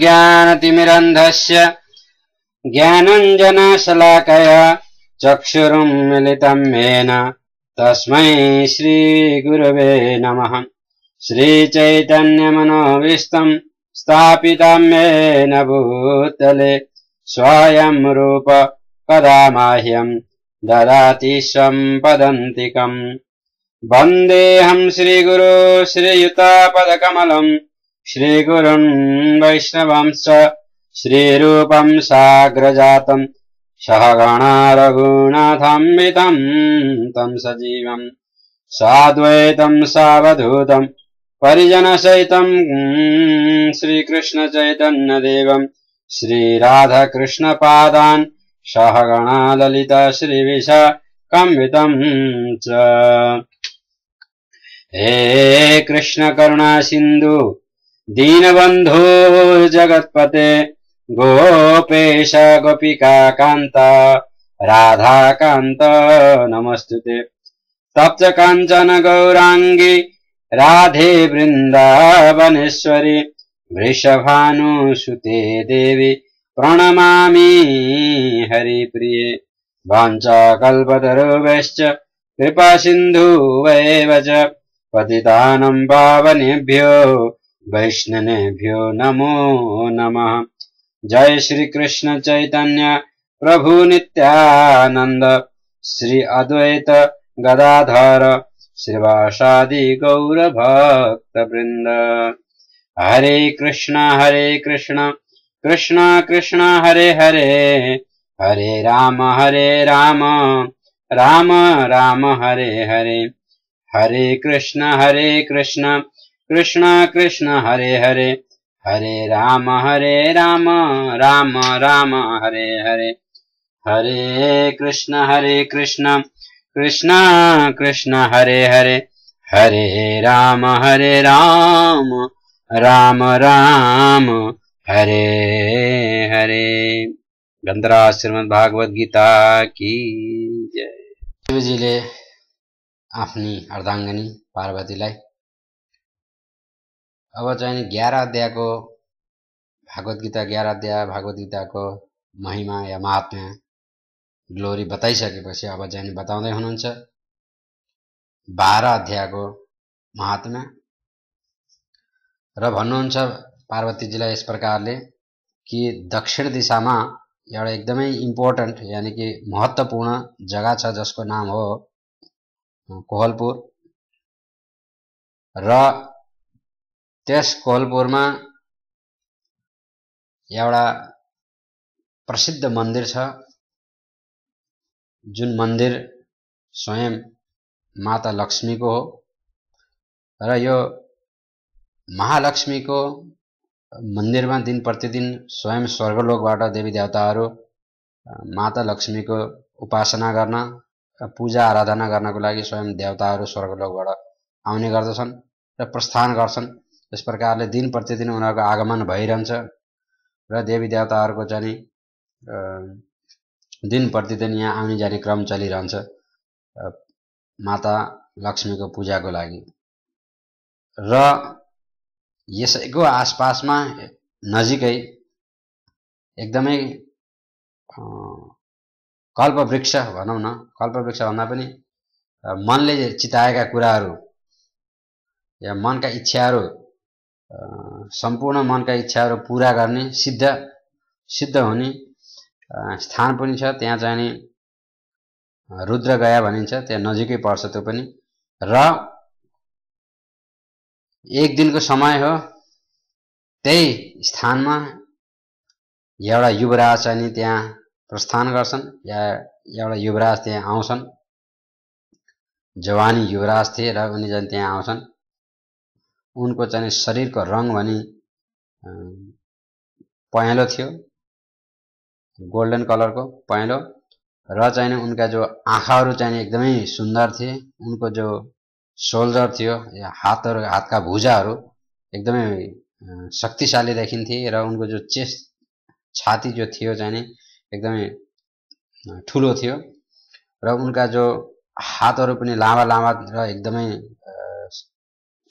ज्ञानतिमिरन्धस्य ज्ञानञ्जनशलाकया चक्षुरुम् मिलितम् येन तस्मै श्रीगुरवे नमः श्रीचैतन्यमनोविष्टम् येन भूतले स्वयम् रूप कदा माह्यम् ददाति सम्पदन्तिकम् वन्देऽहम् श्रीगुरु श्रीयुतापदकमलम् श्रीगुरुम् वैष्णवांश्च श्रीरूपम् साग्रजातम् सहगणारगुणधम्मितम् तम् सजीवम् साद्वैतम् सावधूतम् परिजनसहितम् श्रीकृष्णचैतन्यदेवम् श्रीराधकृष्णपादान् कम्बितम् च हे कृष्णकरुणासिन्धु दीनबन्धो जगत्पते गोपेश गोपिका कान्ता राधाकान्त नमस्तु ते तप्च्चाञ्चन गौराङ्गी राधे वृन्दावनेश्वरि वृषभानुसुते देवि प्रणमामि हरिप्रिये भाञ्चा कल्पदरूपैश्च कृपासिन्धूव एव च पतितानम् पावनेभ्यो वैष्णवेभ्यो नमो नमः जय श्रीकृष्ण चैतन्य प्रभु प्रभुनित्यानन्द श्री अद्वैत गदाधर श्रीवासादि गौरभक्तवृन्द हरे कृष्ण हरे कृष्ण कृष्ण कृष्ण हरे हरे हरे राम हरे राम राम राम हरे हरे हरे कृष्ण हरे कृष्ण कृष्ण कृष्ण हरे हरे हरे राम हरे राम राम राम हरे हरे हरे कृष्ण हरे कृष्ण कृष्ण कृष्ण हरे हरे हरे राम हरे राम राम राम हरे हरे गंधरा श्रीमद भागवत गीता की जय शिवजीले आफ्नी अर्धाङ्गनी पार्वतीलाई अब चाहिँ ग्यार अध्यायको भागवत गीता ग्यार अध्याय भागवत गीताको महिमा या महात्मा ग्लोरी बताइसकेपछि अब चाहिँ बताउँदै हुनुहुन्छ बाह्र अध्यायको महात्मा र भन्नुहुन्छ पार्वतीजीलाई यस प्रकारले कि दक्षिण दिशामा एउटा एकदमै इम्पोर्टेन्ट यानि कि महत्त्वपूर्ण जग्गा छ जसको नाम हो कोहलपुर र त्यस कोलपुरमा एउटा प्रसिद्ध मन्दिर छ जुन मन्दिर स्वयं माता लक्ष्मीको हो र यो महालक्ष्मीको मन्दिरमा दिन प्रतिदिन स्वयं स्वर्गलोकबाट देवी देवताहरू माता लक्ष्मीको उपासना गर्न पूजा आराधना गर्नको लागि स्वयं देवताहरू स्वर्गलोकबाट आउने गर्दछन् र प्रस्थान गर्छन् यस प्रकारले दिन प्रतिदिन उनीहरूको आगमन भइरहन्छ र देवी देवताहरूको चाहिँ दिन प्रतिदिन यहाँ आउने जाने क्रम चलिरहन्छ माता लक्ष्मीको पूजाको लागि र यसैको आसपासमा नजिकै एकदमै कल्पवृक्ष भनौँ न कल्पवृक्ष भन्दा पनि मनले चिताएका कुराहरू या मनका इच्छाहरू सम्पूर्ण मनका इच्छाहरू पुरा गर्ने सिद्ध सिद्ध हुने स्थान पनि छ त्यहाँ जाने रुद्रगया भनिन्छ त्यहाँ नजिकै पर्छ त्यो पनि र एक दिनको समय हो त्यही स्थानमा एउटा युवराज चाहिँ त्यहाँ प्रस्थान गर्छन् या एउटा युवराज त्यहाँ आउँछन् जवानी युवराज थिए र उनी जाने त्यहाँ आउँछन् उनको चाहिँ शरीरको रङ भने पहेँलो थियो गोल्डन कलरको पहेँलो र चाहिँ उनका जो आँखाहरू चाहिँ एकदमै सुन्दर थिए उनको जो सोल्जर थियो हातहरू हातका भुजाहरू एकदमै शक्तिशाली देखिन्थे र उनको जो चेस्ट छाती जो थियो चाहिँ एकदमै ठुलो थियो र उनका जो हातहरू पनि लामा लामा र एकदमै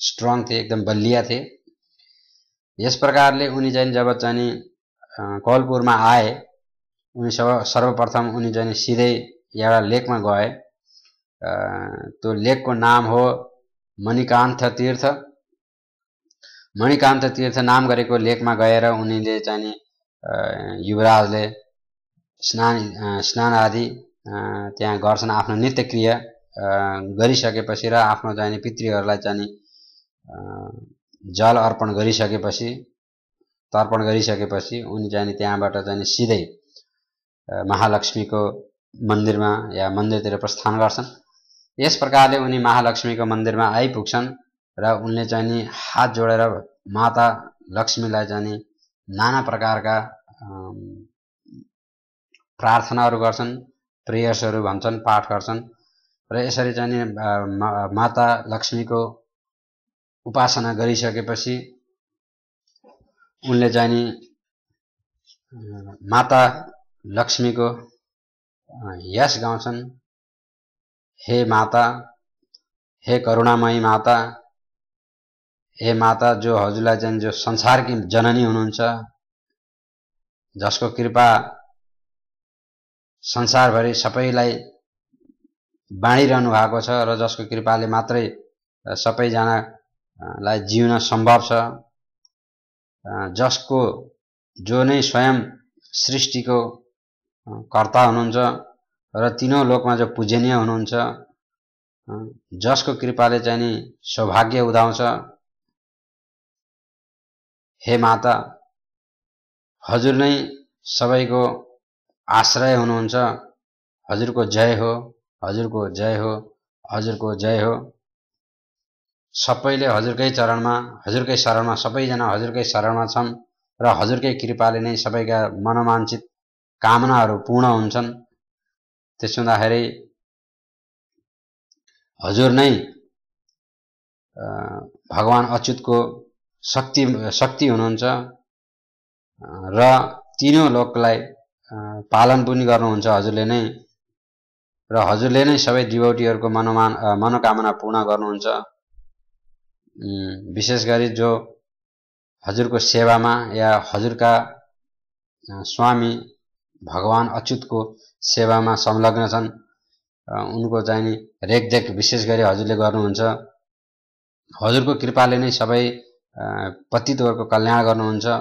स्ट्रङ थिए एकदम बलिया थिए यस प्रकारले उनी चाहिँ जब चाहिँ कलपुरमा आए उनी सब सर्वप्रथम उनी चाहिँ सिधै एउटा लेकमा गए त्यो लेकको नाम हो मणिकान्त तीर्थ मणिकान्त तीर्थ नाम गरेको लेकमा गएर उनीले चाहिँ युवराजले स्नान स्नान आदि त्यहाँ गर्छन् आफ्नो नित्य गरिसकेपछि र आफ्नो चाहिँ पितृहरूलाई चाहिँ जल अर्पण गरिसकेपछि तर्पण गरिसकेपछि उनी चाहिँ त्यहाँबाट चाहिँ सिधै महालक्ष्मीको मन्दिरमा या मन्दिरतिर प्रस्थान गर्छन् यस प्रकारले उनी महालक्ष्मीको मन्दिरमा आइपुग्छन् र उनले चाहिँ नि हात जोडेर माता लक्ष्मीलाई चाहिँ नाना प्रकारका प्रार्थनाहरू गर्छन् प्रेयर्सहरू भन्छन् पाठ गर्छन् र यसरी चाहिँ नि माता लक्ष्मीको उपासना गरिसकेपछि उनले जाने माता लक्ष्मीको यस गाउँछन् हे माता हे करुणामयी माता हे माता जो हजुरलाई चाहिँ जो संसारकी जननी हुनुहुन्छ जसको कृपा संसारभरि सबैलाई बाँडिरहनु भएको छ र जसको कृपाले मात्रै सबैजना लाई जिउन सम्भव छ जसको जो नै स्वयं सृष्टिको कर्ता हुनुहुन्छ र तिनौ लोकमा जो पूजनीय हुनुहुन्छ जसको कृपाले चाहिँ नि सौभाग्य उदाउँछ हे माता हजुर नै सबैको आश्रय हुनुहुन्छ हजुरको जय हो हजुरको जय हो हजुरको जय हो सबैले हजुरकै चरणमा हजुरकै शरणमा सबैजना हजुरकै शरणमा छन् र हजुरकै कृपाले नै सबैका मनोमाञ्चित कामनाहरू पूर्ण हुन्छन् त्यस हुँदाखेरि हजुर नै भगवान् अच्युतको शक्ति शक्ति हुनुहुन्छ र तिनो लोकलाई पालन पनि गर्नुहुन्छ हजुरले नै र हजुरले नै सबै डिबौटीहरूको मनोमान मनोकामना पूर्ण गर्नुहुन्छ विशेष गरी जो हजुरको सेवामा या हजुरका स्वामी भगवान् अच्युतको सेवामा संलग्न छन् उनको चाहिँ नि रेखदेख विशेष गरी हजुरले गर्नुहुन्छ हजुरको कृपाले नै सबै पतितहरूको कल्याण गर्नुहुन्छ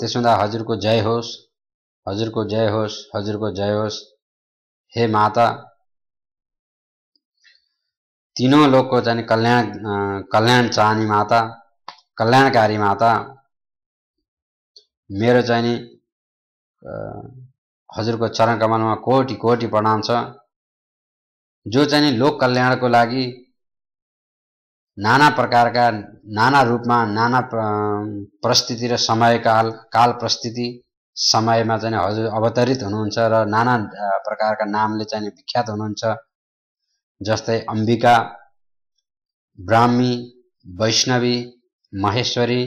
त्यसो हुँदा हजुरको जय होस् हजुरको जय होस् हजुरको जय होस् हे माता तिनो लोकको चाहिँ कल्याण कल्याण चाहने माता कल्याणकारी माता मेरो चाहिँ नि हजुरको चरण कमलमा कोटि कोटि प्रणाम छ जो चाहिँ नि लोक कल्याणको लागि नाना प्रकारका नाना रूपमा नाना परिस्थिति र समयकाल काल परिस्थिति समयमा चाहिँ हजुर अवतरित हुनुहुन्छ र नाना प्रकारका नामले चाहिँ विख्यात हुनुहुन्छ जस्तै अम्बिका ब्राह्मी वैष्णवी महेश्वरी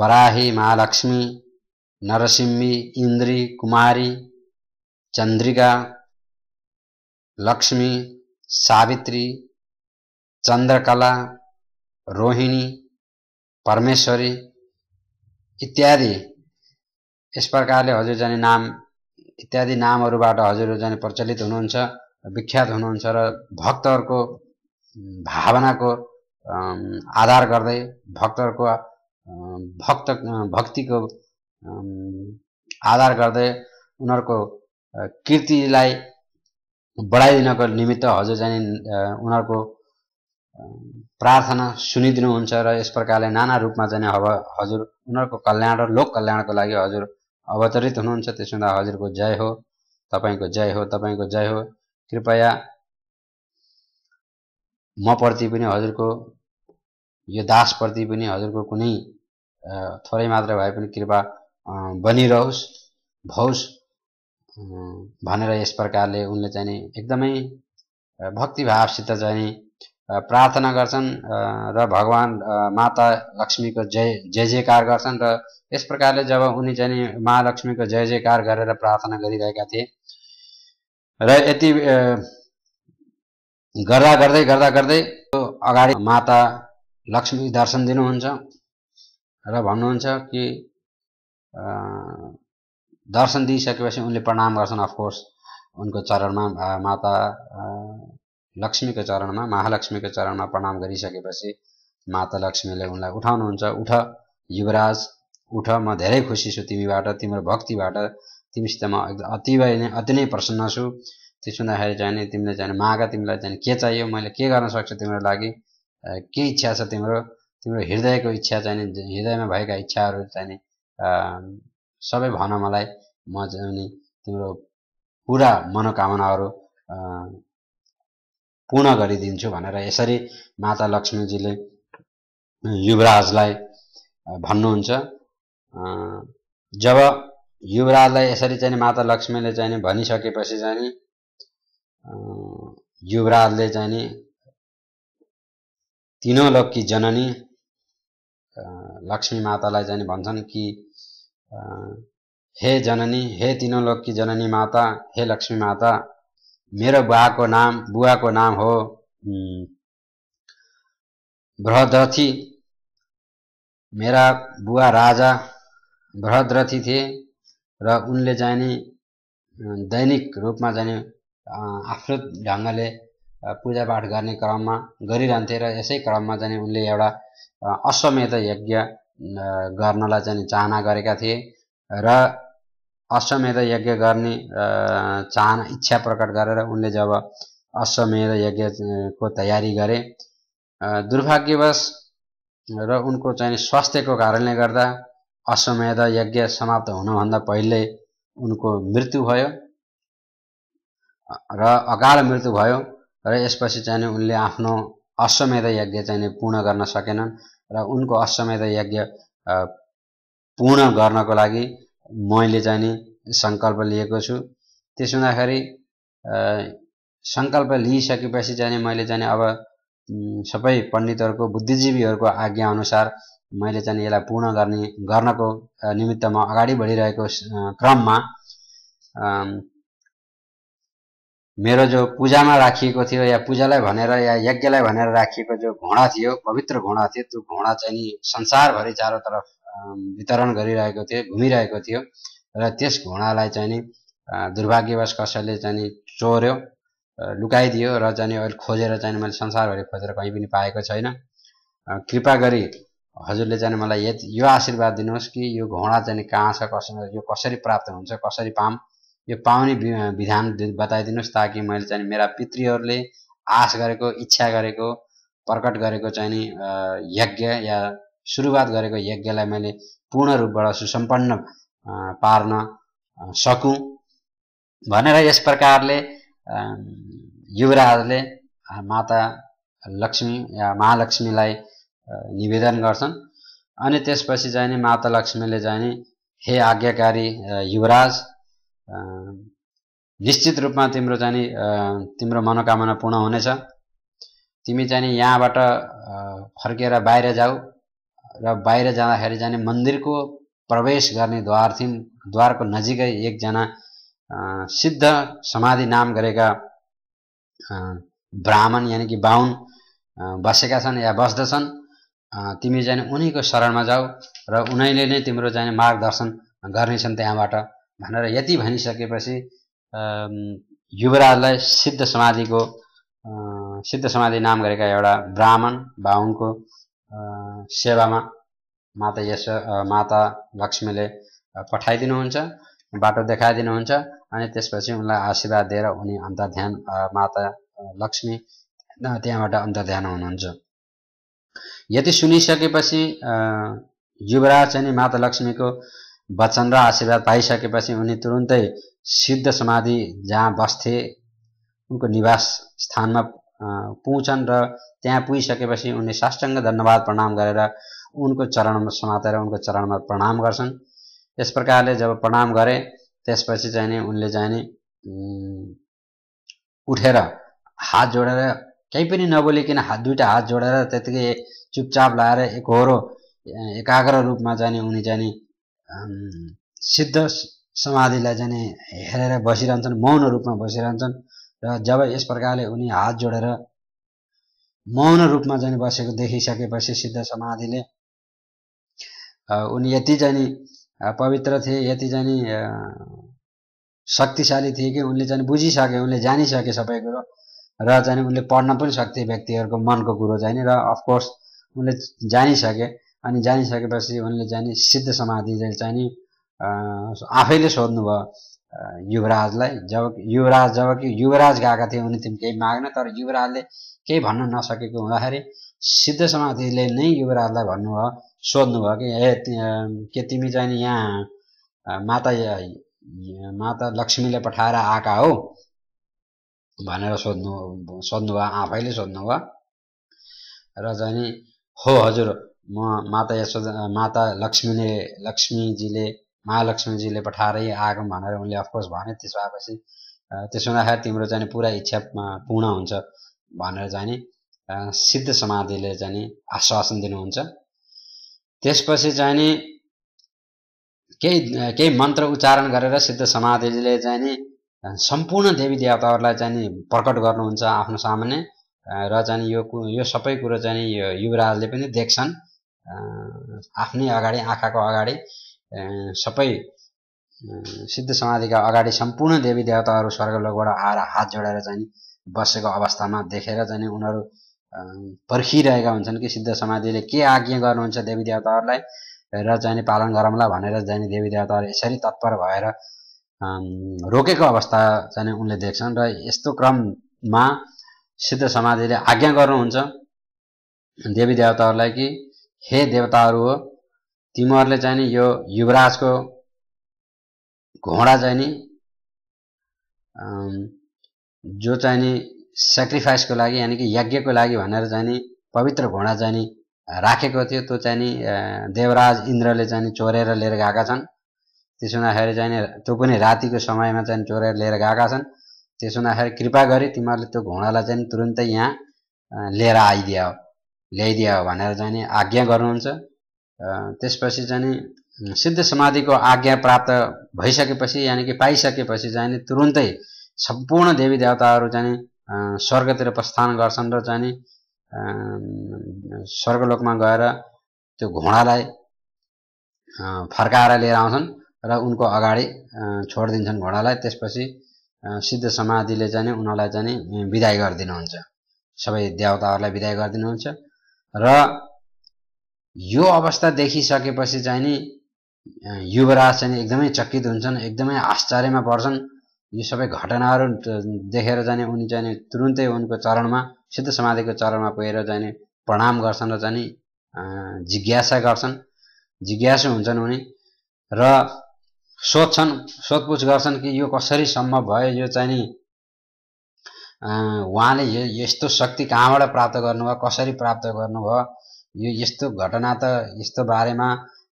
बराही महालक्ष्मी नरसिम्मी इन्द्री कुमारी चन्द्रिका लक्ष्मी सावित्री चन्द्रकला रोहिणी परमेश्वरी इत्यादि यस प्रकारले हजुर जाने नाम इत्यादि नामहरूबाट हजुर जाने प्रचलित हुनुहुन्छ विख्यात हुनुहुन्छ र भक्तहरूको भावनाको आधार गर्दै भक्तहरूको भक्त भक्तिको आधार गर्दै उनीहरूको कीर्तिलाई बढाइदिनको निमित्त हजुर जाने उनीहरूको प्रार्थना सुनिदिनुहुन्छ र यस प्रकारले नाना रूपमा जाने अब हजुर उनीहरूको कल्याण र लोक कल्याणको लागि हजुर अवतरित हुनुहुन्छ त्यसो हुँदा हजुरको जय हो तपाईँको जय हो तपाईँको जय हो कृपया म प्रति पनि हजुरको यो दासप्रति पनि हजुरको कुनै थोरै मात्र भए पनि कृपा बनिरहोस् भोस् भनेर यस प्रकारले उनले चाहिँ एकदमै भक्तिभावसित चाहिँ प्रार्थना गर्छन् र भगवान् माता लक्ष्मीको जय जय जयकार गर्छन् र यस प्रकारले जब उनी चाहिँ महालक्ष्मीको जय जयकार गरेर प्रार्थना गरिरहेका थिए र यति गर्दा गर्दै गर्दा गर्दै अगाडि माता लक्ष्मी दर्शन दिनुहुन्छ र भन्नुहुन्छ कि दर्शन दिइसकेपछि उनले प्रणाम गर्छन् अफकोर्स उनको चरणमा माता लक्ष्मीको चरणमा महालक्ष्मीको चरणमा प्रणाम गरिसकेपछि माता लक्ष्मीले उनलाई उठाउनुहुन्छ उठ युवराज उठ म धेरै खुसी छु तिमीबाट तिम्रो भक्तिबाट तिमीसित म भए नै अति नै प्रसन्न छु त्यो सुन्दाखेरि चाहिँ तिमीले चाहिँ माग तिमीलाई चाहिँ के चाहियो मैले के गर्न सक्छु तिम्रो लागि के इच्छा छ तिम्रो तिम्रो हृदयको इच्छा चाहिँ नि हृदयमा भएका इच्छाहरू चाहिँ नि सबै भन मलाई म चाहिँ तिम्रो पुरा मनोकामनाहरू पूर्ण गरिदिन्छु भनेर यसरी माता लक्ष्मीजीले युवराजलाई भन्नुहुन्छ जब युवराजलाई यसरी चाहिँ माता लक्ष्मीले चाहिँ भनिसकेपछि चाहिँ नि युवराजले चाहिँ तिनो लोककी जननी लक्ष्मी मातालाई चाहिँ भन्छन् कि हे जननी हे तिनो जननी माता हे लक्ष्मी माता मेरो बुवाको नाम बुवाको नाम हो बृहद्रथी मेरा बुवा राजा बृहद्रथी थिए र उनले जाने दैनिक रूपमा जाने आफ्नो ढङ्गले पूजापाठ गर्ने क्रममा गरिरहन्थे र यसै क्रममा जाने उनले एउटा अश्वमेध यज्ञ गर्नलाई चाहिँ चाहना गरेका थिए र अश्वमेध यज्ञ गर्ने चाहना इच्छा प्रकट गरेर उनले जब अश्वमेध यज्ञको तयारी गरे दुर्भाग्यवश र उनको चाहिँ स्वास्थ्यको कारणले गर्दा अश्वमेध यज्ञ समाप्त हुनुभन्दा पहिले उनको मृत्यु भयो र अकाल मृत्यु भयो र यसपछि चाहिँ उनले आफ्नो अश्वमेध यज्ञ चाहिँ पूर्ण गर्न सकेनन् र उनको अश्वमेध यज्ञ पूर्ण गर्नको लागि मैले चाहिँ नि सङ्कल्प लिएको छु त्यसो हुँदाखेरि सङ्कल्प लिइसकेपछि चाहिँ मैले चाहिँ अब सबै पण्डितहरूको बुद्धिजीवीहरूको आज्ञा अनुसार मैले चाहिँ यसलाई पूर्ण गर्ने गर्नको निमित्त म अगाडि बढिरहेको क्रममा मेरो जो पूजामा राखिएको थियो या पूजालाई भनेर या यज्ञलाई भनेर राखिएको जो घोडा थियो पवित्र घोडा थियो त्यो घोडा चाहिँ नि संसारभरि चारो वितरण गरिरहेको थियो घुमिरहेको थियो र त्यस घोडालाई चाहिँ नि दुर्भाग्यवश कसैले चाहिँ नि चोर्यो लुकाइदियो र चाहिँ अहिले खोजेर चाहिँ मैले संसारभरि खोजेर कहीँ पनि पाएको छैन कृपा गरी हजुरले चाहिँ मलाई यति यो आशीर्वाद दिनुहोस् कि यो घोडा चाहिँ कहाँ छ कसरी यो कसरी प्राप्त हुन्छ कसरी पाऊँ यो पाउने विधान बताइदिनुहोस् ताकि मैले चाहिँ मेरा पितृहरूले आश गरेको इच्छा गरेको प्रकट गरेको चाहिँ नि यज्ञ या सुरुवात गरेको यज्ञलाई मैले पूर्ण रूपबाट सुसम्पन्न पार्न सकुँ भनेर यस प्रकारले युवराजले माता लक्ष्मी या महालक्ष्मीलाई निवेदन गर्छन् अनि त्यसपछि चाहिँ माता लक्ष्मीले चाहिँ हे आज्ञाकारी युवराज निश्चित रूपमा तिम्रो चाहिँ तिम्रो मनोकामना पूर्ण हुनेछ तिमी चाहिँ यहाँबाट फर्केर बाहिर जाऊ र बाहिर जाँदाखेरि जाने मन्दिरको प्रवेश गर्ने द्वार थिम द्वारको नजिकै एकजना सिद्ध समाधि नाम गरेका ब्राह्मण यानि कि बाहुन बसेका छन् या बस्दछन् तिमी जाने उनीको शरणमा जाऊ र उनैले नै तिम्रो जाने मार्गदर्शन गर्नेछन् त्यहाँबाट भनेर यति भनिसकेपछि युवराजलाई सिद्ध समाधिको सिद्ध समाधि नाम गरेका एउटा ब्राह्मण बाहुनको सेवामा माता यस माता लक्ष्मीले पठाइदिनुहुन्छ बाटो देखाइदिनुहुन्छ अनि त्यसपछि उनलाई आशीर्वाद दिएर उनी अन्त माता लक्ष्मी त्यहाँबाट अन्त हुनुहुन्छ यति सुनिसकेपछि युवराज चाहिँ नि माता लक्ष्मीको वचन र आशीर्वाद पाइसकेपछि उनी तुरुन्तै सिद्ध समाधि जहाँ बस्थे उनको निवास स्थानमा पुग्छन् र त्यहाँ पुगिसकेपछि उनले साष्टाङ्ग धन्यवाद प्रणाम गरेर उनको चरणमा समातेर उनको चरणमा प्रणाम गर्छन् यस प्रकारले जब प्रणाम गरे त्यसपछि चाहिँ नि उनले चाहिँ नि उठेर हात जोडेर केही पनि नबोलिकन हात दुइटा हात जोडेर त्यत्तिकै चुपचाप लाएर एकहोरो एकाग्र रूपमा जाने उनी जाने सिद्ध समाधिलाई जाने हेरेर बसिरहन्छन् मौन रूपमा बसिरहन्छन् र जब यस प्रकारले उनी हात जोडेर मौन रूपमा जाने बसेको देखिसकेपछि सिद्ध समाधिले उनी यति जाने पवित्र थिए यति जाने शक्तिशाली थिए कि उनले जाने बुझिसके उनले जानिसके सबै कुरो र चाहिँ उसले पढ्न पनि सक्थे व्यक्तिहरूको मनको कुरो चाहिँ र अफकोर्स उनले जानिसके अनि जानिसकेपछि उनले चाहिँ सिद्ध समाधि चाहिँ नि आफैले सोध्नु भयो युवराजलाई जब युवराज जब कि युवराज गएका थिए उनी तिमी केही माग्न तर युवराजले केही भन्न नसकेको हुँदाखेरि सिद्ध समाधिले नै युवराजलाई भन्नुभयो सोध्नुभयो कि ए के तिमी चाहिँ यहाँ माता माता लक्ष्मीले पठाएर आएका हो भनेर सोध्नु सोध्नु भयो आफैले सोध्नु भयो र चाहिँ हो हजुर म माता यशोदा माता लक्ष्मीले लक्ष्मीजीले महालक्ष्मीजीले पठाएरै आएको भनेर उनले अफकोर्स भने त्यसो भएपछि त्यसो हुँदाखेरि तिम्रो चाहिँ पुरा इच्छा पूर्ण हुन्छ भनेर चाहिँ नि सिद्ध समाधिले चाहिँ नि आश्वासन दिनुहुन्छ त्यसपछि चाहिँ नि केही केही मन्त्र उच्चारण गरेर सिद्ध समाधिले चाहिँ नि सम्पूर्ण देवी देवताहरूलाई चाहिँ प्रकट गर्नुहुन्छ आफ्नो सामान्य र चाहिँ यो यो सबै कुरो चाहिँ यो युवराजले पनि देख्छन् आफ्नै अगाडि आँखाको अगाडि सबै सिद्ध समाधिका अगाडि सम्पूर्ण देवी देवताहरू स्वर्गलोकबाट आएर हात जोडेर चाहिँ बसेको अवस्थामा देखेर चाहिँ उनीहरू पर्खिरहेका हुन्छन् कि सिद्ध समाधिले के आज्ञा गर्नुहुन्छ देवी देवताहरूलाई र चाहिँ पालन गरौँला भनेर जाने देवी देवताहरू यसरी तत्पर भएर रोकेको अवस्था चाहिँ उनले देख्छन् र यस्तो क्रममा सिद्ध समाधिले आज्ञा गर्नुहुन्छ देवी देवताहरूलाई कि हे देवताहरू हो तिमीहरूले चाहिँ नि यो युवराजको घोडा चाहिँ नि जो चाहिँ नि सेक्रिफाइसको लागि यानि कि यज्ञको लागि भनेर चाहिँ नि पवित्र घोडा चाहिँ नि राखेको थियो त्यो चाहिँ नि देवराज इन्द्रले चाहिँ नि चोरेर लिएर गएका छन् त्यसो हुँदाखेरि चाहिँ त्यो पनि रातिको समयमा चाहिँ चोरेर लिएर गएका छन् त्यसो हुँदाखेरि कृपा गरी तिमीहरूले त्यो घोडालाई चाहिँ तुरुन्तै यहाँ लिएर आइदिया आइदियो ल्याइदियो भनेर चाहिँ आज्ञा गर्नुहुन्छ त्यसपछि चाहिँ सिद्ध समाधिको आज्ञा प्राप्त भइसकेपछि यानि कि पाइसकेपछि चाहिँ तुरुन्तै सम्पूर्ण देवी देवताहरू चाहिँ स्वर्गतिर प्रस्थान गर्छन् र चाहिँ स्वर्गलोकमा गएर त्यो घोडालाई फर्काएर लिएर आउँछन् र उनको अगाडि छोडिदिन्छन् घोडालाई त्यसपछि सिद्ध समाधिले जाने उनीहरूलाई जाने विदाय गरिदिनुहुन्छ सबै देवताहरूलाई विदाय गरिदिनुहुन्छ र यो अवस्था देखिसकेपछि चाहिँ नि युवराज चाहिँ एकदमै चकित हुन्छन् एकदमै आश्चर्यमा पर्छन् यो सबै घटनाहरू देखेर जाने उनी चाहिँ तुरुन्तै उनको चरणमा सिद्ध समाधिको चरणमा पुगेर जाने प्रणाम गर्छन् र चाहिँ जिज्ञासा गर्छन् जिज्ञासा हुन्छन् उनी र सोध्छन् सोधपुछ गर्छन् कि यो कसरी सम्भव भयो यो चाहिँ नि उहाँले यस्तो शक्ति कहाँबाट प्राप्त गर्नुभयो कसरी प्राप्त गर्नुभयो यो यस्तो घटना त यस्तो बारेमा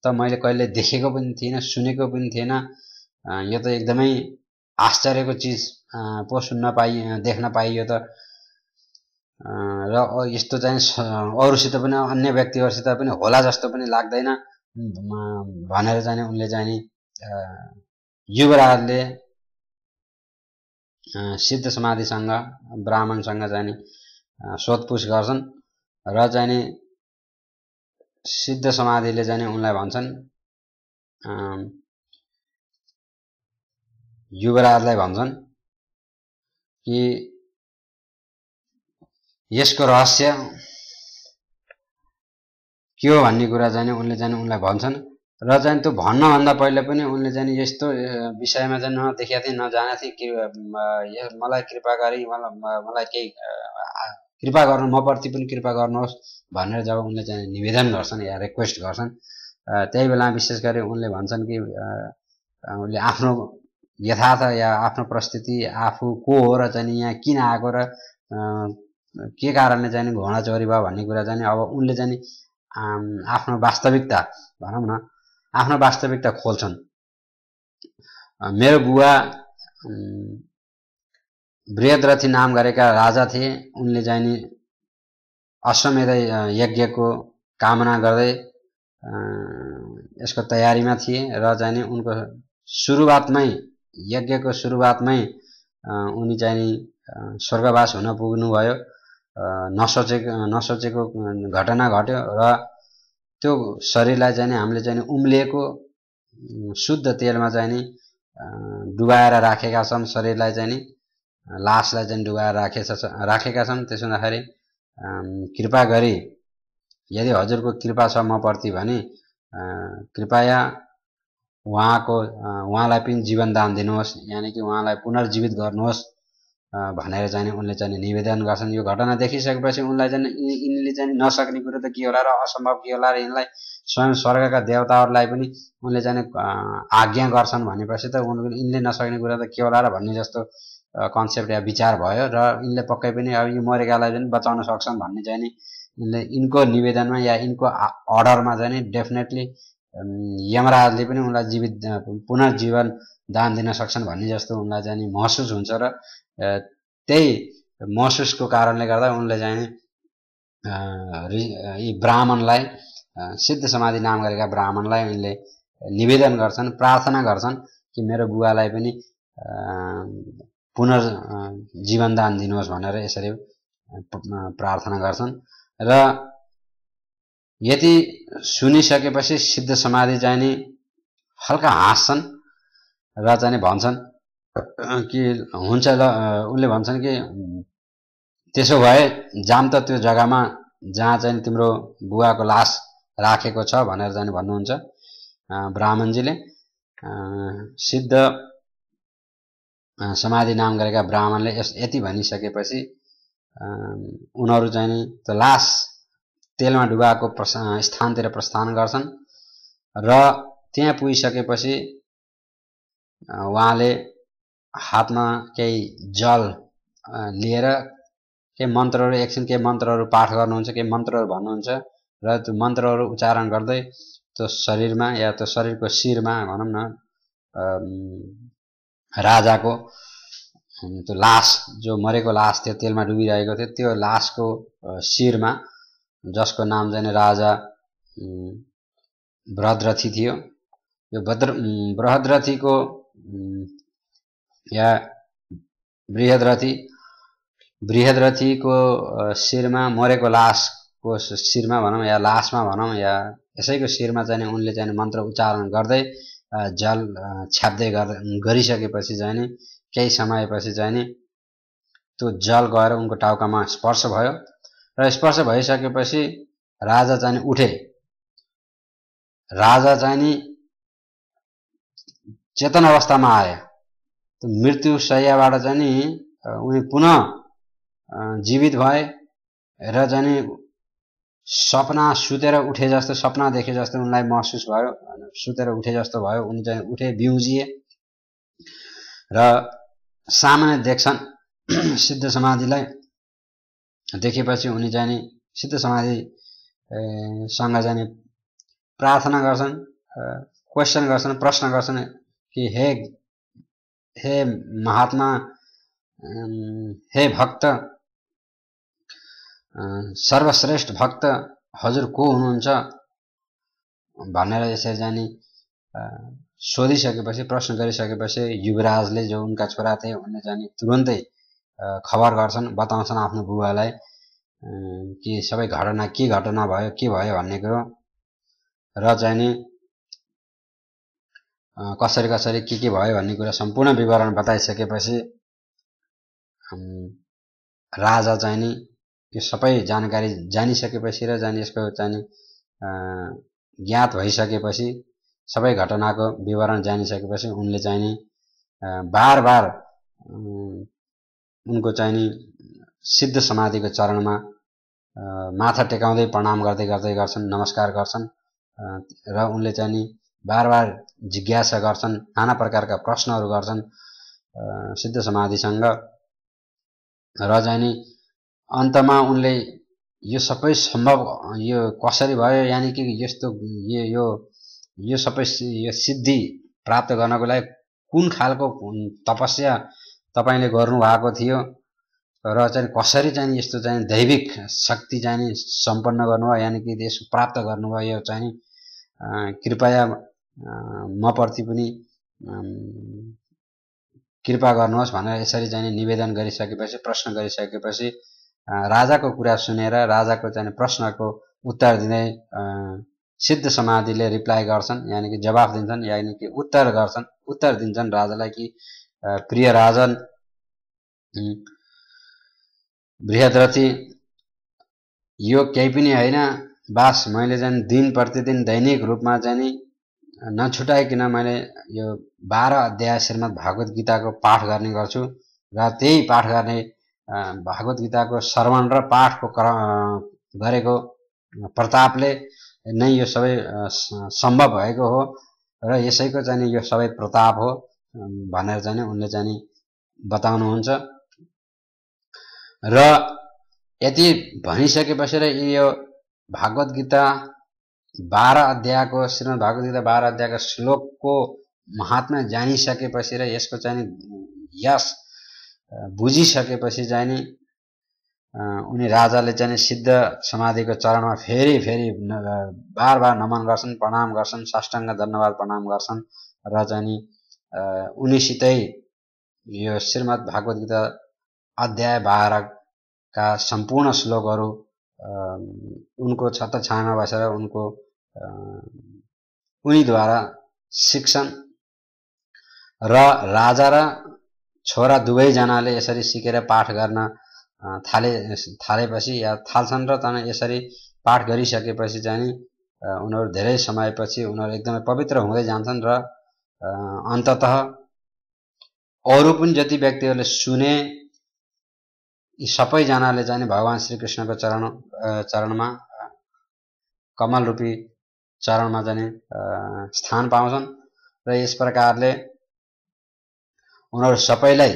त मैले कहिले देखेको पनि थिइनँ सुनेको पनि थिएन यो त एकदमै आश्चर्यको चिज पो सुन्न पाइ देख्न पाइयो त र यस्तो चाहिँ अरूसित पनि अन्य व्यक्तिहरूसित पनि होला जस्तो पनि लाग्दैन भनेर चाहिँ उनले चाहिँ युवराजले सिद्ध समाधिसँग ब्राह्मणसँग जाने सोधपुछ गर्छन् र चाहिँ नि सिद्ध समाधिले जाने उनलाई भन्छन् युवराजलाई भन्छन् कि यसको रहस्य के हो भन्ने कुरा जाने उनले जाने उनलाई भन्छन् र चाहिँ त्यो भन्नभन्दा पहिले पनि उनले चाहिँ यस्तो विषयमा चाहिँ नदेखिया थिएँ नजाने थिएँ मलाई कृपा गरी मलाई मलाई केही कृपा गर्नु म प्रति पनि कृपा गर्नुहोस् भनेर जब उनले चाहिँ निवेदन गर्छन् या रिक्वेस्ट गर्छन् त्यही बेला विशेष गरी उनले भन्छन् कि उनले आफ्नो यथार्थ या आफ्नो परिस्थिति आफू को हो र चाहिँ यहाँ किन आएको र के कारणले चाहिँ घोडा चोरी भयो भन्ने कुरा चाहिँ अब उनले चाहिँ आफ्नो वास्तविकता भनौँ न आफ्नो वास्तविकता खोल्छन् मेरो बुवा बृहद्रथी नाम गरेका राजा थिए उनले जाने अश्वमेध यज्ञको कामना गर्दै यसको तयारीमा थिए र जाने उनको सुरुवातमै यज्ञको सुरुवातमै उनी चाहिँ नि स्वर्गवास हुन पुग्नुभयो नसोचेको नसोचेको घटना घट्यो र त्यो शरीरलाई चाहिँ हामीले चाहिँ उम्लिएको शुद्ध तेलमा चाहिँ नि डुबाएर राखेका छौँ शरीरलाई चाहिँ नि लासलाई चाहिँ डुबाएर राखेछ राखेका छौँ त्यसो हुँदाखेरि कृपा गरी यदि हजुरको कृपा छ म प्रति भने कृपया उहाँको उहाँलाई पनि जीवनदान दिनुहोस् यानि कि उहाँलाई पुनर्जीवित गर्नुहोस् भनेर चाहिँ उनले चाहिँ निवेदन गर्छन् यो घटना देखिसकेपछि उनलाई चाहिँ यिनले चाहिँ नसक्ने कुरो त के होला र असम्भव के होला र यिनलाई स्वयं स्वर्गका देवताहरूलाई पनि उनले चाहिँ आज्ञा गर्छन् भनेपछि त उन यिनले नसक्ने कुरा त के होला र भन्ने जस्तो कन्सेप्ट या विचार भयो र यिनले पक्कै पनि अब यो मरेकालाई चाहिँ बचाउन सक्छन् भन्ने चाहिँ नि यिनले यिनको निवेदनमा या यिनको अर्डरमा चाहिँ डेफिनेटली यमराजले पनि उनलाई जीवित पुनर्जीवन दान दिन सक्छन् भन्ने जस्तो उनलाई चाहिँ महसुस हुन्छ र त्यही महसुसको कारणले गर्दा उनले चाहिँ यी ब्राह्मणलाई सिद्ध समाधि नाम गरेका ब्राह्मणलाई उनले निवेदन गर्छन् प्रार्थना गर्छन् कि मेरो बुवालाई पनि पुनर्जीवनदान दिनुहोस् भनेर यसरी प्रार्थना गर्छन् र यति सुनिसकेपछि सिद्ध समाधि चाहिँ नि हल्का हाँस्छन् र चाहिँ भन्छन् कि हुन्छ ल उसले भन्छन् कि त्यसो भए जाम त त्यो जग्गामा जहाँ चाहिँ तिम्रो बुवाको लास राखेको छ भनेर चाहिँ भन्नुहुन्छ ब्राह्मणजीले सिद्ध समाधि नाम गरेका ब्राह्मणले यस यति भनिसकेपछि उनीहरू चाहिँ नि त्यो लास तेलमा डुबाएको प्रस स्थानतिर प्रस्थान गर्छन् र त्यहाँ पुगिसकेपछि उहाँले हातमा केही जल लिएर केही मन्त्रहरू एकछिन केही मन्त्रहरू पाठ गर्नुहुन्छ केही मन्त्रहरू भन्नुहुन्छ र त्यो मन्त्रहरू उच्चारण गर्दै त्यो शरीरमा या त्यो शरीरको शिरमा भनौँ न राजाको त्यो लास जो मरेको लास थियो तेलमा डुबिरहेको थियो त्यो लासको शिरमा जसको नाम चाहिँ राजा बृहद्रथी थियो यो भद्र बृहद्रथीको या बृहद्रथी बृहद्रथीको शिरमा मरेको लासको शिरमा भनौँ या लासमा भनौँ या यसैको शिरमा चाहिँ उनले चाहिँ मन्त्र उच्चारण गर्दै जल छ्याप्दै गरिसकेपछि चाहिँ नि केही समयपछि चाहिँ नि त्यो जल गएर उनको टाउकामा स्पर्श भयो र स्पर्श भइसकेपछि राजा चाहिँ उठे राजा चाहिँ नि चेतन अवस्थामा आए मृत्यु शय्याबाट चाहिँ नि उनी पुनः जीवित भए र चाहिँ सपना सुतेर उठे जस्तो सपना देखे जस्तो उनलाई महसुस भयो सुतेर उठे जस्तो भयो उनी चाहिँ उठे बिउजिए र सामान्य देख्छन् सिद्ध समाधिलाई देखेपछि उनी चाहिँ नि सिद्ध समाधिसँग जाने प्रार्थना गर्छन् क्वेसन गर्छन् प्रश्न गर्छन् कि हे हे महात्मा हे भक्त सर्वश्रेष्ठ भक्त हजुर को हुनुहुन्छ भनेर यसरी जाने सोधिसकेपछि प्रश्न गरिसकेपछि युवराजले जो उनका छोरा थिए उनले जाने तुरन्तै खबर गर्छन् बताउँछन् आफ्नो बुबालाई कि सबै घटना के घटना भयो के भयो भन्ने कुरो र चाहिँ नि कसरी कसरी के के भयो भन्ने कुरा सम्पूर्ण विवरण बताइसकेपछि राजा चाहिँ नि यो सबै जानकारी जानिसकेपछि र जाने यसको चाहिँ ज्ञात भइसकेपछि सबै घटनाको विवरण जानिसकेपछि उनले चाहिँ नि बार बार उनको चाहिँ नि सिद्ध समाधिको चरणमा माथा टेकाउँदै प्रणाम गर्दै गर्दै गर्छन् नमस्कार गर्छन् र उनले चाहिँ नि बार बार जिज्ञासा गर्छन् नाना प्रकारका प्रश्नहरू गर्छन् सिद्ध समाधिसँग र चाहिँ अन्तमा उनले यो सबै सम्भव यो कसरी भयो यानि कि यस्तो यो यो सबै यो सिद्धि प्राप्त गर्नको लागि कुन खालको तपस्या तपाईँले गर्नुभएको थियो र चाहिँ कसरी चाहिँ यस्तो चाहिँ दैविक शक्ति चाहिँ सम्पन्न गर्नुभयो यानि कि यसको प्राप्त गर्नुभयो यो चाहिँ कृपया म प्रति पनि कृपा गर्नुहोस् भनेर यसरी चाहिँ निवेदन गरिसकेपछि प्रश्न गरिसकेपछि राजाको कुरा सुनेर राजाको चाहिँ प्रश्नको उत्तर दिने सिद्ध समाधिले रिप्लाई गर्छन् यानि कि जवाफ दिन्छन् यानि कि उत्तर गर्छन् उत्तर दिन्छन् राजालाई कि प्रिय राजन बृहद्रथी यो केही पनि होइन बास मैले चाहिँ दिन प्रतिदिन दैनिक रूपमा चाहिँ नछुटाइकन मैले यो बाह्र अध्याय श्रीमद् भागवत गीताको पाठ गर्ने गर्छु र त्यही पाठ गर्ने भागवत गीताको श्रवण र पाठको क्र गरेको प्रतापले नै यो सबै सम्भव भएको हो र यसैको चाहिँ यो सबै प्रताप हो भनेर चाहिँ उनले चाहिँ बताउनुहुन्छ र यति भनिसकेपछि र यो भागवत गीता बाह्र अध्यायको श्रीमद् गीता बाह्र अध्यायको श्लोकको महात्मा जानिसकेपछि र यसको चाहिँ यस बुझिसकेपछि चाहिँ नि उनी राजाले चाहिँ सिद्ध समाधिको चरणमा फेरि फेरि बार बार नमन गर्छन् प्रणाम गर्छन् साष्टाङ्ग धन्यवाद प्रणाम गर्छन् र चाहिँ नि उनीसितै यो श्रीमद् भागवत गीता अध्याय बाह्रका सम्पूर्ण श्लोकहरू उनको छत्र छायामा बसेर उनको उनीद्वारा सिक्छन् र राजा र छोरा दुवैजनाले यसरी सिकेर पाठ गर्न थाले थालेपछि या थाल्छन् र तन यसरी पाठ गरिसकेपछि चाहिँ उनीहरू धेरै समयपछि उनीहरू एकदमै पवित्र हुँदै जान्छन् र अन्तत अरू पनि जति व्यक्तिहरूले सुने यी सबैजनाले चाहिँ भगवान् श्रीकृष्णको चरण चरणमा कमल रूपी चरणमा जाने स्थान पाउँछन् र यस प्रकारले उनीहरू सबैलाई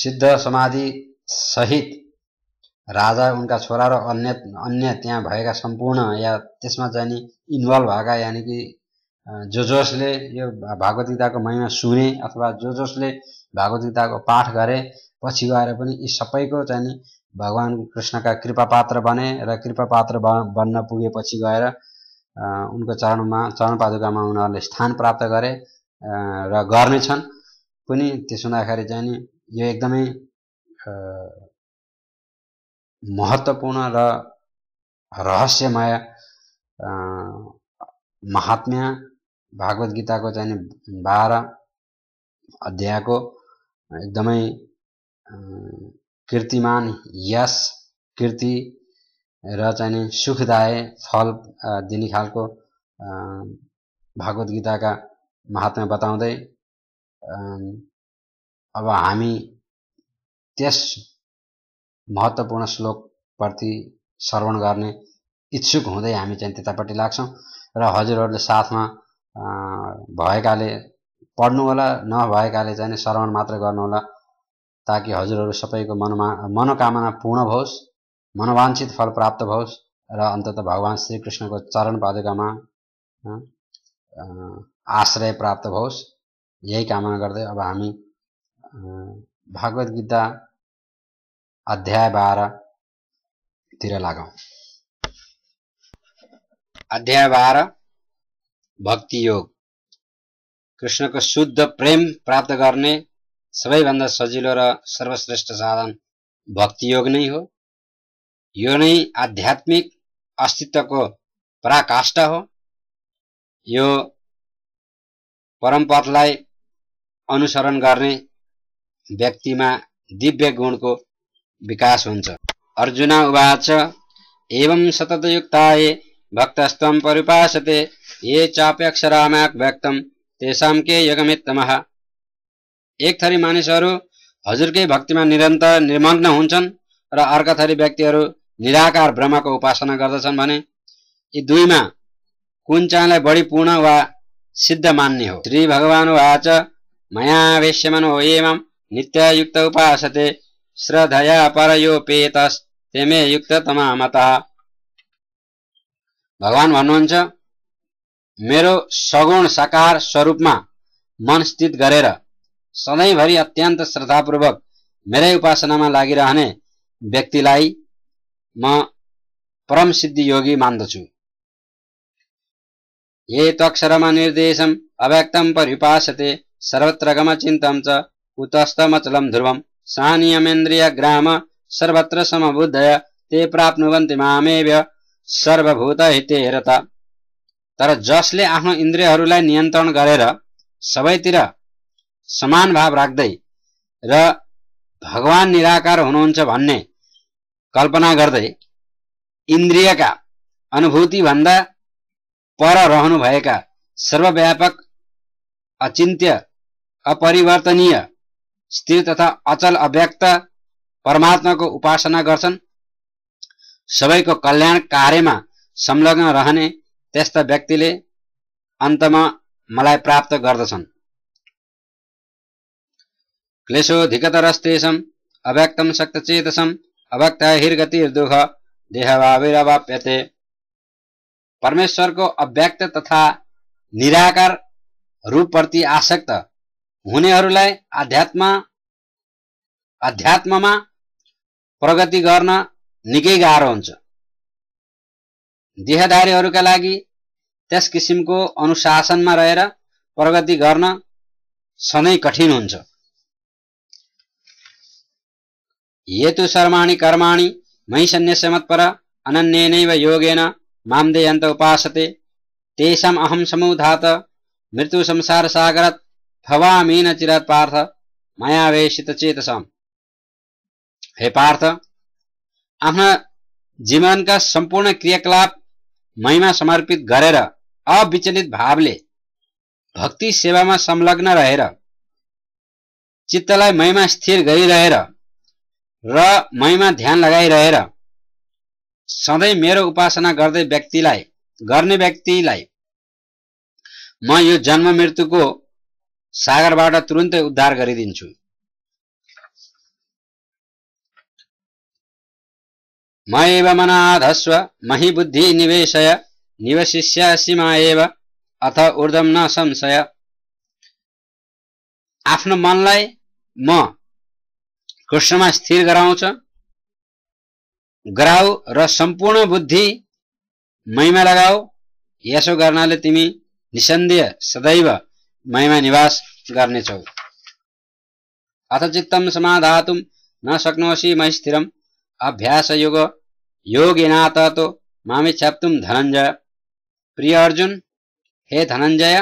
सिद्ध समाधि सहित राजा उनका छोरा र अन्य अन्य त्यहाँ भएका सम्पूर्ण या त्यसमा जाने इन्भल्भ भएका यानि कि जो जसले यो भागवत गीताको महिमा सुने अथवा जो जसले भागवत गीताको पाठ गरे पछि गएर पनि यी सबैको चाहिँ भगवान् कृष्णका कृपा पात्र बने र कृपा पात्र बन्न पुगेपछि गएर उनको चरणमा चरण पादुकामा उनीहरूले स्थान प्राप्त गरे र गर्नेछन् पनि त्यो हुँदाखेरि चाहिँ नि यो एकदमै महत्त्वपूर्ण र रहस्यमय महात्म्य भागवत गीताको चाहिँ बाह्र अध्यायको एकदमै कीर्तिमान यस कीर्ति र नि सुखदाय फल दिने खालको भागवत गीताका महात्मा बताउँदै अब हामी त्यस महत्त्वपूर्ण श्लोकप्रति श्रवण गर्ने इच्छुक हुँदै हामी चाहिँ त्यतापट्टि लाग्छौँ र हजुरहरूले साथमा भएकाले पढ्नु होला नभएकाले चाहिँ श्रवण मात्र गर्नुहोला ताकि हजुरहरू सबैको मनमा मनोकामना पूर्ण भोस् मनोवाञ्छित फल प्राप्त भोस् र अन्तत भगवान् श्रीकृष्णको चरण पादुकामा आश्रय प्राप्त होस् यही कामना गर्दै अब हामी भागवत गीता अध्याय बाह्रतिर लागौँ अध्याय बाह्र भक्ति योग कृष्णको शुद्ध प्रेम प्राप्त गर्ने सबैभन्दा सजिलो र सर्वश्रेष्ठ साधन भक्तियोग नै हो यो नै आध्यात्मिक अस्तित्वको पराकाष्ठा हो यो परम्परालाई अनुसरण गर्ने व्यक्तिमा दिव्य गुणको विकास हुन्छ अर्जुन उवाच एवं सततयुक्ताए भक्तस्तम परिपासते ये चाप्यक्षरामाक व्यक्तम तेषां के यगमित्तमः एक थरी मानिसहरू हजुरकै भक्तिमा निरन्तर निर्मग्न हुन्छन् र अर्का थरी व्यक्तिहरू निराकार ब्रह्मको उपासना गर्दछन् भने यी दुईमा कुन चाहिँलाई बढी पूर्ण वा सिद्ध मान्ने हो श्री भगवान् वाच मया हो नित्ययुक्त उपासते श्रद्धया तेमे युक्त तमामत भगवान् भन्नुहुन्छ मेरो सगुण साकार स्वरूपमा मन स्थित गरेर सधैँभरि अत्यन्त श्रद्धापूर्वक मेरै उपासनामा लागिरहने व्यक्तिलाई म परम सिद्धि योगी मान्दछु ये त्वक्षरमा निर्देशम अव्यक्तम परिपासते सर्वत्र गमचिन्तम च उतस्तमचलम ध्रुवम सानियमेन्द्रिय ग्राम सर्वत्र समबुद्धय ते प्राप्नुवन्ति मामेव सर्वभूत हिते हेरता तर जसले आफ्नो इन्द्रियहरूलाई नियन्त्रण गरेर सबैतिर समान भाव राख्दै र भगवान निराकार हुनुहुन्छ भन्ने कल्पना गर्दै इन्द्रियका अनुभूतिभन्दा पर रहनुभएका सर्वव्यापक अचिन्त्य अपरिवर्तनीय स्थिर तथा अचल अव्यक्त परमात्माको उपासना गर्छन् सबैको कल्याण कार्यमा संलग्न रहने त्यस्ता व्यक्तिले अन्तमा मलाई प्राप्त गर्दछन् क्लेशोऽधिकतरस्तेषम् अव्यक्तं शक्तचेतसम् हिर्गतिर्दुह देहभाविरवाप्यते परमेश्वरको परमेश्वरको अव्यक्त तथा निराकार रूपप्रति आसक्त हुनेहरूलाई आध्यात्म अध्यात्ममा प्रगति गर्न निकै गाह्रो हुन्छ देहधारीहरूका लागि त्यस किसिमको अनुशासनमा रहेर प्रगति गर्न सधैँ कठिन हुन्छ ये तु सर्वाणि कर्माणि मयि सन्न्यस्यमत्पर अनन्येनैव योगेन मां देयन्त उपासते तेषाम् अहं समुधात मृत्युसंसारसागरत् भवामीन चिरत् पार्थ वेषितचेतसाम् हे पार्थ आफ्ना जीवनका सम्पूर्ण क्रियाकलाप मैमा समर्पित गरेर अविचलित भावले भक्ति सेवामा संलग्न रहेर चित्तलाई मैमा स्थिर गरिरहेर र मैमा ध्यान लगाइरहेर सधैँ मेरो उपासना गर्दै व्यक्तिलाई गर्ने व्यक्तिलाई म यो जन्म मृत्युको सागरबाट तुरुन्तै उद्धार गरिदिन्छु म एव मनाधस्व मही बुद्धि निवेशय निवशिष्यसीमा एव अथ ऊर्धम न संशय आफ्नो मनलाई म कृष्णमा स्थिर गराउँछ गराउ र सम्पूर्ण बुद्धि महिमा लगाऊ यसो गर्नाले तिमी निसन्देह सदैव महिमा निवास गर्नेछौ अथ चित्तम समाधातु न सक्नोसी मही स्थिरम अभ्यास योग योगिनाथ तो मामे छ्याप्तुम धनञ्जय प्रिय अर्जुन हे धनञ्जय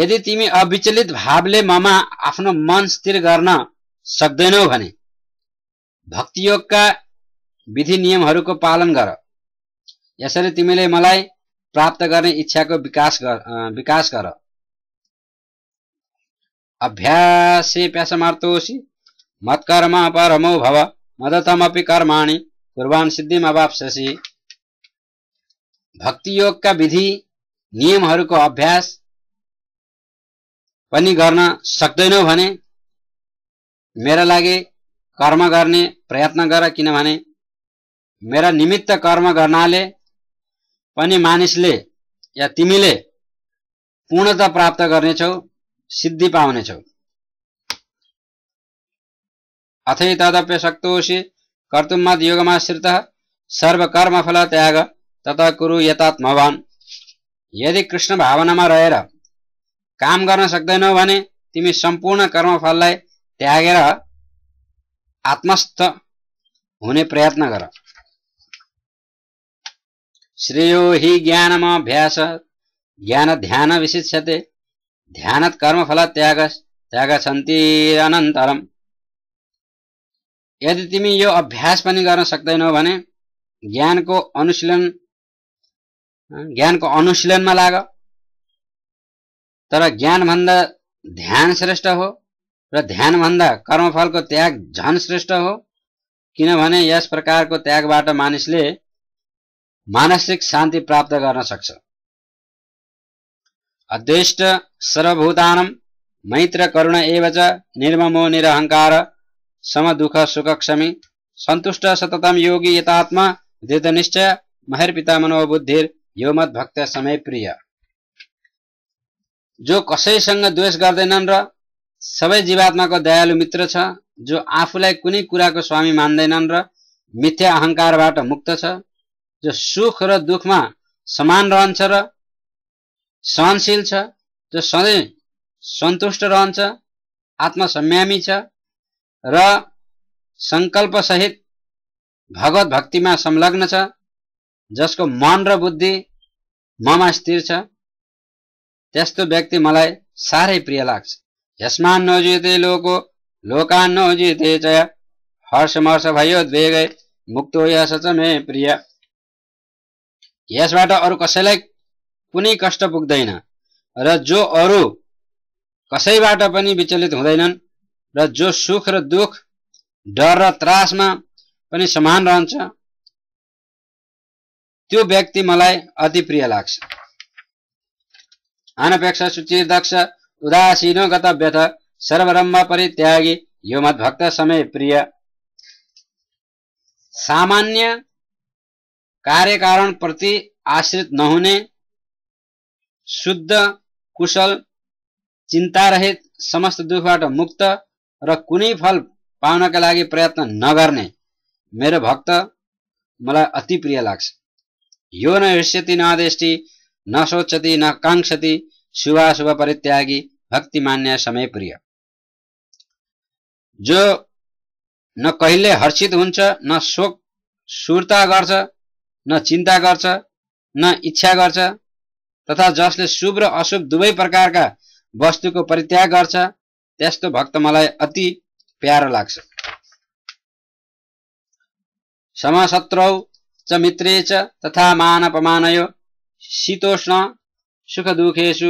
यदि तिमी अविचलित भावले ममा आफ्नो मन स्थिर गर्न सक्दैनौ भने भक्तियोगका विधि नियमहरूको पालन गर यसरी तिमीले मलाई प्राप्त गर्ने इच्छाको विकास गर विकास गर अभ्यासे प्यासमार्थोसी मत्कर्म अपरमो भव मदतमपि कर्माणि सिद्धिमा सिद्धिम अवाप्ससी भक्तियोगका विधि नियमहरूको अभ्यास पनि गर्न सक्दैनौ भने मेरा लागि कर्म गर्ने प्रयत्न गर किनभने मेरा निमित्त कर्म गर्नाले पनि मानिसले या तिमीले पूर्णता प्राप्त गर्नेछौ सिद्धि पाउनेछौ अथै तदप्य सक्तोषी कर्तुमत योगमाश्रित सर्वकर्म फल त्याग तथा कुरु यतात्मवान यदि कृष्ण भावनामा रहेर काम गर्न सक्दैनौ भने तिमी सम्पूर्ण कर्मफललाई त्यागेर आत्मस्थ हुने प्रयत्न गर श्रेयो हि अभ्यास ज्ञान ध्यान विशिष्यते ध्यान कर्मफल त्याग त्याग अनन्तरम यदि तिमी यो अभ्यास पनि गर्न सक्दैनौ भने ज्ञानको अनुशीलन ज्ञानको अनुशीलनमा लाग तर ज्ञानभन्दा ध्यान श्रेष्ठ हो र ध्यानभन्दा कर्मफलको त्याग झन श्रेष्ठ हो किनभने यस प्रकारको त्यागबाट मानिसले मानसिक शान्ति प्राप्त गर्न सक्छ अध्यष्ट सर्वभूतानम मैत्र करुण एवच निर्ममो निरहङ्कार सम दुःख सुखक्षमी सन्तुष्ट सततम योगी यतात्मा धृतनिश्चय पिता मनोबुद्धिर यो मत भक्त समय प्रिय जो कसैसँग द्वेष गर्दैनन् र सबै जीवात्माको दयालु मित्र छ जो आफूलाई कुनै कुराको स्वामी मान्दैनन् र मिथ्या अहङ्कारबाट मुक्त छ जो सुख र दुःखमा समान रहन्छ र सहनशील छ जो सधैँ सन्तुष्ट रहन्छ आत्मसंयामी छ र सङ्कल्पसहित भगवत भक्तिमा संलग्न छ जसको मन र बुद्धि ममा स्थिर छ त्यस्तो व्यक्ति मलाई साह्रै प्रिय लाग्छ यस्मान्नो नजिते लोको लोकान्नो जिते च हर्षमर्ष भयो द्वेगै मुक्तो यस प्रिय यसबाट अरू कसैलाई कुनै कष्ट पुग्दैन र जो अरू कसैबाट पनि विचलित हुँदैनन् र जो सुख र दुख डर र त्रासमा पनि समान रहन्छ त्यो व्यक्ति मलाई अति प्रिय लाग्छ अनपेक्षा सुचिर दक्ष उदासीनो गतव्यथ सर्वरम्भ परित्यागी यो मद्भक्त समय प्रिय सामान्य कार्यकारण प्रति आश्रित नहुने शुद्ध कुशल चिन्तारहित समस्त दुःखबाट मुक्त र कुनै फल पाउनका लागि प्रयत्न नगर्ने मेरो भक्त मलाई अति प्रिय लाग्छ यो न हृष्यति न न न शुभाशुभ परित्यागी भक्ति मान्य समय प्रिय जो न कहिले हर्षित हुन्छ न शोक सुरता गर्छ न चिन्ता गर्छ न इच्छा गर्छ तथा जसले शुभ र अशुभ दुवै प्रकारका वस्तुको परित्याग गर्छ त्यस्तो भक्त मलाई अति प्यारो लाग्छ समशत्रौ च मित्रे च तथा मान अपमानयो शीतोष्ण दुखेशु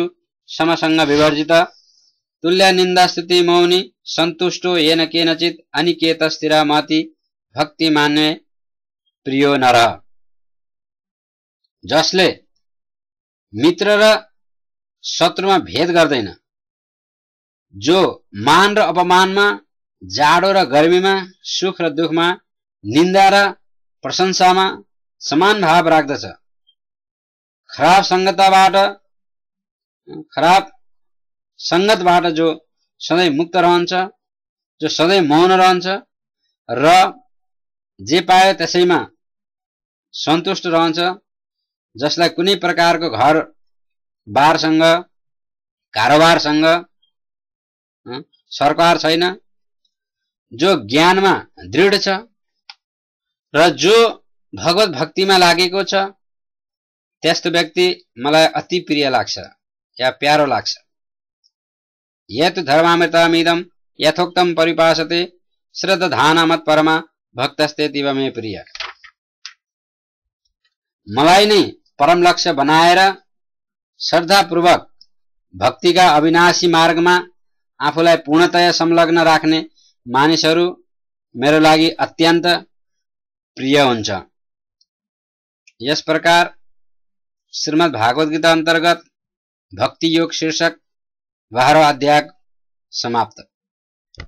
समसँग विवर्जित स्थिति मौनि सन्तुष्टो येन केनचित् भक्ति मान्ने प्रियो नर जसले मित्र र शत्रुमा भेद गर्दैन जो मान र अपमानमा जाडो र गर्मीमा सुख र दुःखमा निन्दा र प्रशंसामा समान भाव राख्दछ खराब सङ्गताबाट खराब सङ्गतबाट जो सधैँ मुक्त रहन्छ जो सधैँ मौन रहन्छ र जे पायो त्यसैमा सन्तुष्ट रहन्छ जसलाई कुनै प्रकारको घर बारसँग कारोबारसँग सरकार छैन जो ज्ञानमा दृढ छ र जो भगवत भक्तिमा लागेको छ त्यस्तो व्यक्ति मलाई अति प्रिय लाग्छ या प्यारो लाग्छ यत धर्मामृतमिदम यथोक्तम परिपासते श्रद्धानामत परमा भक्तस्ते तिव मे प्रिय मलाई नै परम लक्ष्य बनाएर श्रद्धापूर्वक भक्तिका अविनाशी मार्गमा आफूलाई पूर्णतया संलग्न राख्ने मानिसहरू मेरो लागि अत्यन्त प्रिय हुन्छ यस प्रकार श्रीमद् भागवत गीता अन्तर्गत भक्ति योग शीर्षक बारहवा अध्याय समाप्त